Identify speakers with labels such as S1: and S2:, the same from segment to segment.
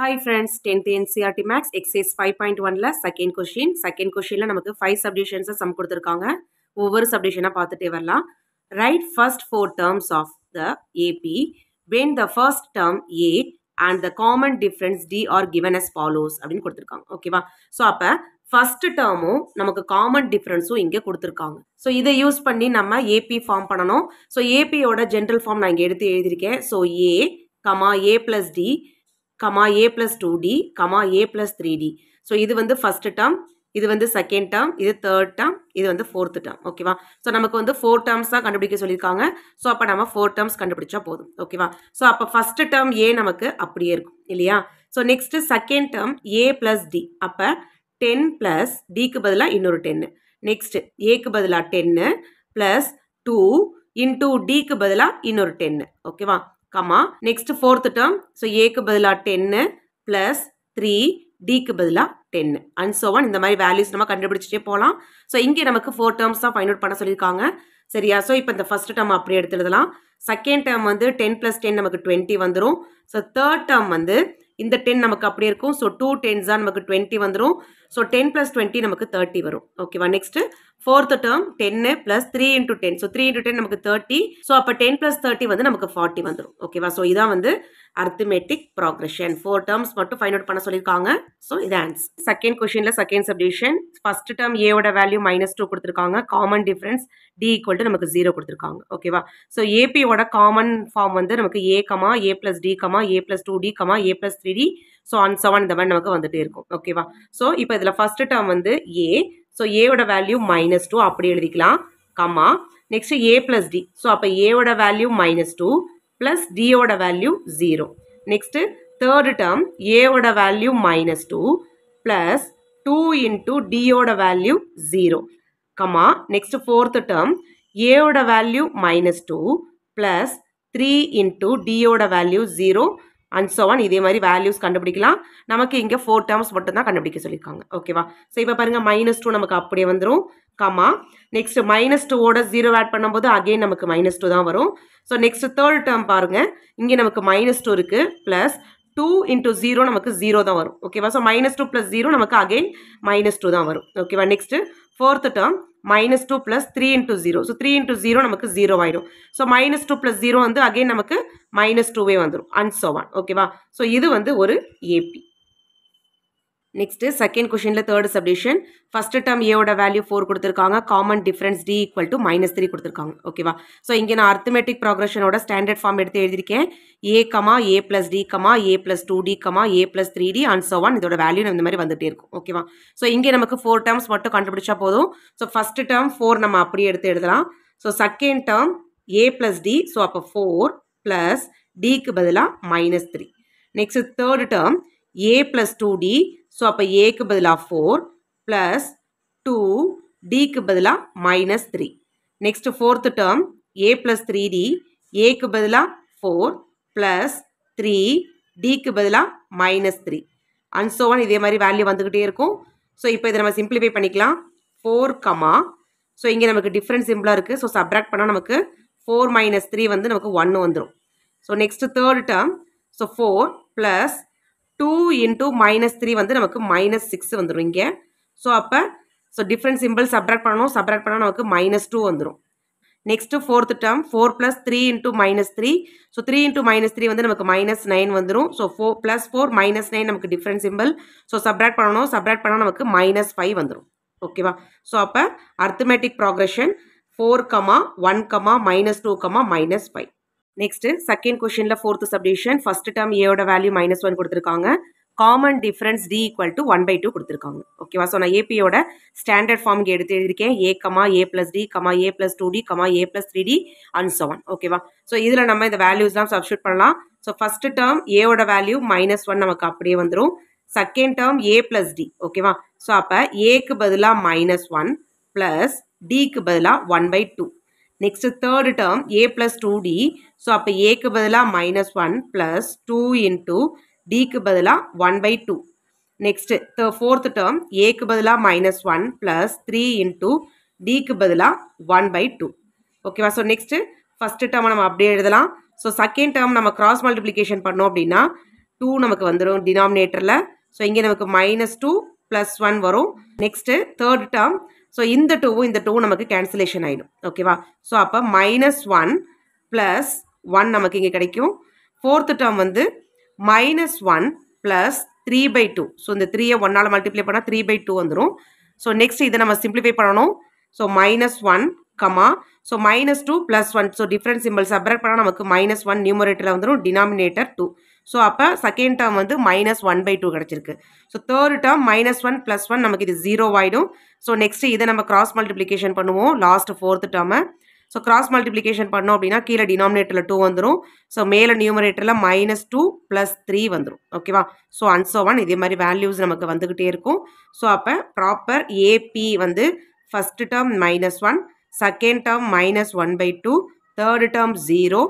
S1: hi friends tenth NCERT maths exercise five point ஒனில் second question second கொஷினில் நமக்கு five சப்டிஷன்ஸை some கொடுத்துருக்காங்க ஒவ்வொரு சப்டிஷனாக பார்த்துட்டே வரலாம் right first four terms of the AP when the first term a and the common difference d are given as follows அப்படின்னு கொடுத்துருக்காங்க ஓகேவா ஸோ அப்போ ஃபர்ஸ்ட் டேர்மும் நமக்கு காமன் டிஃப்ரென்ஸும் இங்கே கொடுத்துருக்காங்க ஸோ இதை யூஸ் பண்ணி நம்ம ஏபி ஃபார்ம் பண்ணணும் ஸோ ஏபியோட ஜென்ரல் ஃபார்ம் நான் இங்கே எடுத்து எழுதியிருக்கேன் so a comma a plus d comma a plus two d comma a plus three D so இது வந்து ஃபர்ஸ்ட் டேர்ம் இது வந்து செகண்ட் டேர்ம் இது தேர்ட் டேர்ம் இது வந்து ஃபோர்த் டேர்ம் ஓகேவா ஸோ நமக்கு வந்து ஃபோர் டேர்ம்ஸ் தான் கண்டுபிடிக்க சொல்லியிருக்காங்க ஸோ அப்போ நம்ம ஃபோர் டேர்ம்ஸ் கண்டுபிடிச்சா போதும் ஓகேவா ஸோ அப்போ ஃபஸ்ட்டு டேர்ம் ஏ நமக்கு அப்படியே இருக்கும் இல்லையா ஸோ நெக்ஸ்ட்டு செகண்ட் டேர்ம் ஏ ப்ளஸ் டி அப்போ டென் ப்ளஸ் டிக்கு பதிலாக இன்னொரு டென்னு நெக்ஸ்ட்டு ஏக்கு பதிலாக டென்னு ப்ளஸ் டூ இன்டூ டிக்கு பதிலாக இன்னொரு டென்னு ஓகேவா comma next fourth term so ஏக்கு பதிலாக டென்னு ப்ளஸ் த்ரீ டிக்கு பதிலாக டென்னு அண்ட் ஒன் இந்த மாதிரி வேல்யூஸ் நம்ம கண்டுபிடிச்சிட்டே போகலாம் ஸோ இங்கே நமக்கு ஃபோர் டேர்ம்ஸ் தான் ஃபைன் அவுட் பண்ண சொல்லியிருக்காங்க சரியா ஸோ இப்போ இந்த ஃபஸ்ட் டேர்ம் அப்படி எடுத்துடலாம் செகண்ட் டேர்ம் வந்து டென் ப்ளஸ் டென் நமக்கு டுவெண்ட்டி வந்துடும் ஸோ தேர்ட் டேர்ம் வந்து இந்த டென் நமக்கு அப்படியே இருக்கும் ஸோ டூ டென்ஸ் தான் நமக்கு டுவெண்ட்டி வந்துடும் ஸோ டென் ப்ளஸ் டுவெண்ட்டி நமக்கு தேர்ட்டி வரும் ஓகேவா நெக்ஸ்ட் ஃபோர்த் டேர்ம் டென்னு plus three into ten so three into ten நமக்கு தேர்ட்டி ஸோ அப்போ டென் ப்ளஸ் தேர்ட்டி வந்து நமக்கு ஃபார்ட்டி வந்துடும் ஓகேவா ஸோ இதான் வந்து அர்த்தமெட்டிக் ப்ராக்ரெஷன் ஃபோர் டேர்ம்ஸ் மட்டும் ஃபைன் அவுட் பண்ண சொல்லியிருக்காங்க ஸோ இது ஆன்ஸ் செகண்ட் கொஷினில் செகண்ட் சப்டிஷன் ஃபர்ஸ்ட் டேர்ம் ஏவோட வேல்யூ மைனஸ் டூ கொடுத்துருக்காங்க common difference d equal to நமக்கு ஜீரோ கொடுத்துருக்காங்க ஓகேவா ஸோ ஏபியோட காமன் ஃபார்ம் வந்து நமக்கு a comma a plus d comma a plus two d comma a plus three D so and so on இந்த மாதிரி நமக்கு வந்துட்டே இருக்கும் ஓகேவா ஸோ இப்போ இதில் ஃபஸ்ட்டு டேர்ம் வந்து ஏ ஸோ ஏவோட வேல்யூ மைனஸ் டூ அப்படி எழுதிக்கலாம் comma next a plus d so அப்போ ஏவோட வேல்யூ மைனஸ் டூ ப்ளஸ் டியோட value zero next third term ஏவோட value minus two plus two into டியோட value zero comma next fourth term ஏவோட value minus two plus three into டியோட value zero and so on இதே மாதிரி values கண்டுபிடிக்கலாம் நமக்கு இங்கே ஃபோர் டேர்ம்ஸ் மட்டும் தான் கண்டுபிடிக்க சொல்லியிருக்காங்க ஓகேவா ஸோ இப்போ பாருங்கள் மைனஸ் டூ நமக்கு அப்படியே வந்துடும் கமா நெக்ஸ்ட் மைனஸ் டூவோட ஜீரோ ஆட் பண்ணும்போது அகெயின் நமக்கு மைனஸ் டூ தான் வரும் ஸோ நெக்ஸ்ட் தேர்ட் டேர்ம் பாருங்கள் இங்கே நமக்கு மைனஸ் டூ இருக்குது ப்ளஸ் டூ இன்ட்டு ஜீரோ நமக்கு ஜீரோ தான் வரும் ஓகேவா so minus two plus zero நமக்கு அகெயின் மைனஸ் டூ தான் வரும் ஓகேவா next fourth term minus two plus three into zero so three into zero நமக்கு ஜீரோ ஆயிடும் so minus two plus zero வந்து அகெயின் நமக்கு மைனஸ் டூவே வந்துடும் அன்சோவான் சோ ஒன் ஓகேவா ஸோ இது வந்து ஒரு ஏபி நெக்ஸ்ட்டு செகண்ட் கொஷினில் தேர்ட் சப்டிஷன் ஃபஸ்ட்டு டேர்ம் ஏவோட வேல்யூ ஃபோர் கொடுத்துருக்காங்க common difference d equal to minus three கொடுத்துருக்காங்க ஓகேவா ஸோ இங்கே நான் அர்த்தமெட்டிக் ப்ராக்ரஷனோட ஸ்டாண்டர்ட் ஃபார்ம் எடுத்து எழுதியிருக்கேன் a comma a plus d comma a plus two d comma a plus three d and so on இதோட value இந்த மாதிரி வந்துகிட்டே இருக்கும் ஓகேவா ஸோ இங்கே நமக்கு ஃபோர் டேர்ம்ஸ் மட்டும் கண்டுபிடிச்சா போதும் ஸோ ஃபஸ்ட்டு டேர்ம் ஃபோர் நம்ம அப்படியே எடுத்து எழுதலாம் ஸோ செகண்ட் டேர்ம் ஏ ப்ளஸ் டி ஸோ அப்போ ஃபோர் ப்ளஸ் டிக்கு பதிலாக minus three next third term ஏ ப்ளஸ் டூ டி ஸோ அப்போ ஏக்கு பதிலாக ஃபோர் ப்ளஸ் டூ டிக்கு பதிலாக minus three next fourth term ஏ ப்ளஸ் த்ரீ டி ஏக்கு பதிலாக ஃபோர் ப்ளஸ் த்ரீ டிக்கு பதிலாக மைனஸ் த்ரீ அண்ட் சோவன் இதே மாதிரி வேல்யூ வந்துக்கிட்டே இருக்கும் ஸோ இப்போ இதை நம்ம சிம்பிளிஃபை பண்ணிக்கலாம் ஃபோர் கமா ஸோ இங்கே நமக்கு டிஃப்ரெண்ட் சிம்பிளாக இருக்குது ஸோ சப்ராக்ட் பண்ணால் நமக்கு ஃபோர் மைனஸ் த்ரீ வந்து நமக்கு ஒன்று வந்துடும் so next third term so four plus two into minus three வந்து நமக்கு மைனஸ் சிக்ஸ் வந்துடும் இங்கே ஸோ அப்போ ஸோ டிஃப்ரெண்ட் சிம்பிள் சப்ராக்ட் பண்ணணும் சப்ராக்ட் பண்ணால் நமக்கு மைனஸ் டூ வந்துடும் next fourth term four plus three into minus three so three into minus three வந்து நமக்கு மைனஸ் நைன் வந்துடும் so four plus four minus nine நமக்கு டிஃப்ரெண்ட் சிம்பிள் ஸோ சப்ராக்ட் பண்ணணும் subtract பண்ணால் நமக்கு மைனஸ் ஃபைவ் வந்துடும் ஓகேவா ஸோ அப்போ arithmetic progression four comma one comma minus two comma minus five next second கொஷினில் ஃபோர்த்து சப்டிஷன் ஃபஸ்ட் டேர்ம் ஏயோட value minus one கொடுத்துருக்காங்க common difference d equal to one by two கொடுத்துருக்காங்க ஓகேவா so நான் ஏபியோட ஸ்டாண்டர்ட் ஃபார்ம் எடுத்து எழுதியிருக்கேன் a comma a plus d comma a plus two d comma a plus three d and so on ஓகேவா so இதில் நம்ம இந்த வேல்யூஸ்லாம் சப்ஸ்டியூட் பண்ணலாம் ஸோ ஃபர்ஸ்ட் டேர்ம் ஏவோட வேல்யூ மைனஸ் ஒன் நமக்கு அப்படியே வந்துடும் செகண்ட் டேர்ம் ஏ ப்ளஸ் டி ஓகேவா ஸோ அப்போ ஏக்கு பதிலாக மைனஸ் ஒன் ப்ளஸ் டிக்கு பதிலாக one by two next third term A plus two D so அப்போ ஏக்கு பதிலாக minus one plus two into டிக்கு பதிலாக one by two next fourth term ஏக்கு பதிலாக minus one plus three into டிக்கு பதிலாக ஒன் பை டூ ஓகேவா ஸோ நெக்ஸ்ட்டு ஃபஸ்ட்டு டேர்மை நம்ம அப்படியே எழுதலாம் ஸோ செகண்ட் டேர்ம் நம்ம கிராஸ் மல்டிப்ளிகேஷன் பண்ணோம் அப்படின்னா டூ நமக்கு வந்துடும் டினாமினேட்டரில் ஸோ இங்கே நமக்கு மைனஸ் டூ ப்ளஸ் ஒன் வரும் நெக்ஸ்ட்டு தேர்ட் டேர்ம் ஸோ இந்த டூவும் இந்த டூவும் நமக்கு கேன்சலேஷன் ஆகிடும் ஓகேவா ஸோ அப்போ மைனஸ் ஒன் ப்ளஸ் ஒன் நமக்கு இங்கே கிடைக்கும் ஃபோர்த்து டேர்ம் வந்து minus one plus three by two so இந்த த்ரீயை ஒன்னால் மல்டிப்ளை பண்ணால் த்ரீ பை டூ வந்துடும் ஸோ நெக்ஸ்ட் இதை நம்ம சிம்பிளிஃபை பண்ணணும் so minus one comma so minus two plus one so different simple separate பண்ணால் நமக்கு மைனஸ் ஒன் நியூமரேட்டரில் வந்துடும் டினாமினேட்டர் டூ ஸோ அப்போ செகண்ட் டேர்ம் வந்து மைனஸ் ஒன் பை டூ கிடச்சிருக்கு so third term minus one plus one நமக்கு இது zero ஆகிடும் ஸோ நெக்ஸ்ட்டு இதை நம்ம கிராஸ் மல்டிப்ளிகேஷன் பண்ணுவோம் லாஸ்ட் ஃபோர்த் டேர்மை ஸோ கிராஸ் மல்டிப்ளிகேஷன் பண்ணோம் அப்படின்னா கீழே டினாமினேட்டரில் டூ வந்துடும் ஸோ மேலே நியூமரேட்டரில் மைனஸ் டூ ப்ளஸ் த்ரீ வந்துடும் ஓகேவா ஸோ அன்சோ ஒன் இதே மாதிரி வேல்யூஸ் நமக்கு வந்துக்கிட்டே இருக்கும் ஸோ அப்போ ப்ராப்பர் ஏபி வந்து first term minus one second term minus one by two third term zero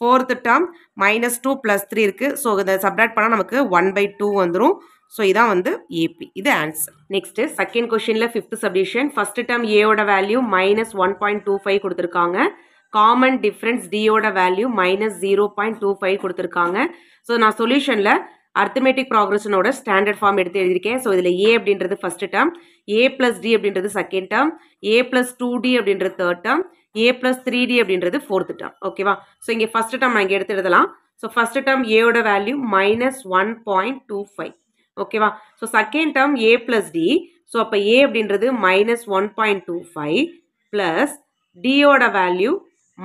S1: fourth term minus two plus three இருக்குது ஸோ இதை சப்ராக்ட் பண்ணால் நமக்கு ஒன் பை டூ வந்துடும் ஸோ இதான் வந்து ஏபி இது ஆன்சர் நெக்ஸ்ட் செகண்ட் கொஷினில் ஃபிஃப்த் சப்டிஷன் ஃபர்ஸ்ட் டேர்ம் ஏயோட value minus one point two five கொடுத்துருக்காங்க காமன் டிஃப்ரென்ஸ் டியோட value minus zero point two five கொடுத்துருக்காங்க ஸோ நான் சொல்யூஷனில் அர்த்தமேட்டிக் ப்ராக்ரஷனோட ஸ்டாண்டர்ட் ஃபார்ம் எடுத்து எழுதியிருக்கேன் ஸோ இதில் ஏ அப்படின்றது ஃபஸ்ட்டு டேர்ம் ஏ ப்ளஸ் டி அப்படின்றது செகண்ட் டேர்ம் ஏ ப்ளஸ் டூ டி அப்படின்றது தேர்ட் டேர்ம் ஏ ப்ளஸ் த்ரீ டி அப்படின்றது ஃபோர்த்து டேர்ம் ஓகேவா ஸோ இங்கே ஃபஸ்ட் டேர்ம் நான் இங்கே எடுத்து ஸோ ஃபஸ்ட் டேர்ம் ஏயோட value minus one point two five ஓகேவா ஸோ செகண்ட் டேர்ம் ஏ ப்ளஸ் டி ஸோ அப்போ ஏ அப்படின்றது minus one point two five plus டியோட value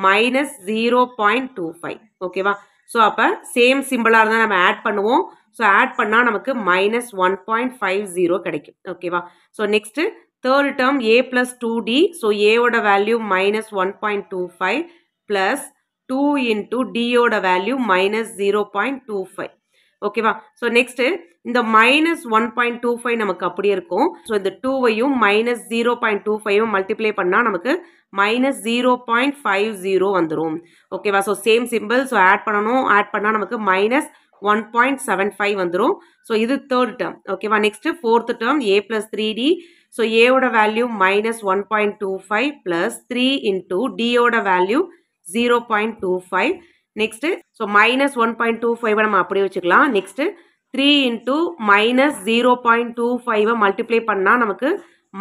S1: minus zero point two five ஓகேவா ஸோ அப்போ சேம் சிம்பிளாக இருந்தால் நம்ம ஆட் பண்ணுவோம் ஸோ ஆட் பண்ணால் நமக்கு minus one point five zero கிடைக்கும் ஓகேவா ஸோ நெக்ஸ்ட்டு தேர்ட் டேர்ம் ஏ ப்ளஸ் டூ டி ஸோ ஏவோட value minus one point two five plus two into டியோட value minus zero point two five ஓகேவா so next இந்த minus one point two five நமக்கு அப்படியே இருக்கும் so இந்த டூவையும் minus zero point two ஃபைவும் multiply பண்ணால் நமக்கு minus zero point five zero வந்துடும் ஓகேவா so same simple so add பண்ணணும் ஆட் பண்ணால் நமக்கு minus one point seven five வந்துடும் ஸோ இது தேர்ட் டேர்ம் ஓகேவா நெக்ஸ்ட்டு ஃபோர்த் டேர்ம் ஏ ப்ளஸ் த்ரீ டி ஸோ ஏவோட value minus one point two five plus three into டியோட value zero point two five next so minus one point two ஃபைவை நம்ம அப்படியே வச்சுக்கலாம் next three into minus zero point two ஃபைவை multiply பண்ணால் நமக்கு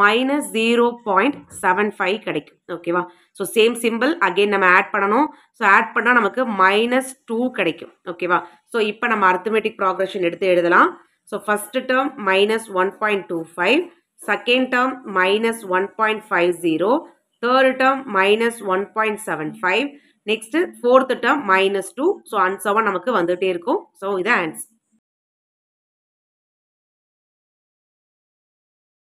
S1: minus zero point seven five கிடைக்கும் ஓகேவா ஸோ சேம் சிம்பிள் அகெயின் நம்ம ஆட் பண்ணணும் ஸோ ஆட் பண்ணால் நமக்கு மைனஸ் டூ கிடைக்கும் ஓகேவா ஸோ இப்போ நம்ம அர்த்தமெட்டிக் ப்ராக்ரெஷன் எடுத்து எழுதலாம் so first term minus one point two five second term minus one point five zero third term minus one point seven five next fourth term minus two so ஆன்சர்வாக நமக்கு வந்துகிட்டே இருக்கும் so இதான் answer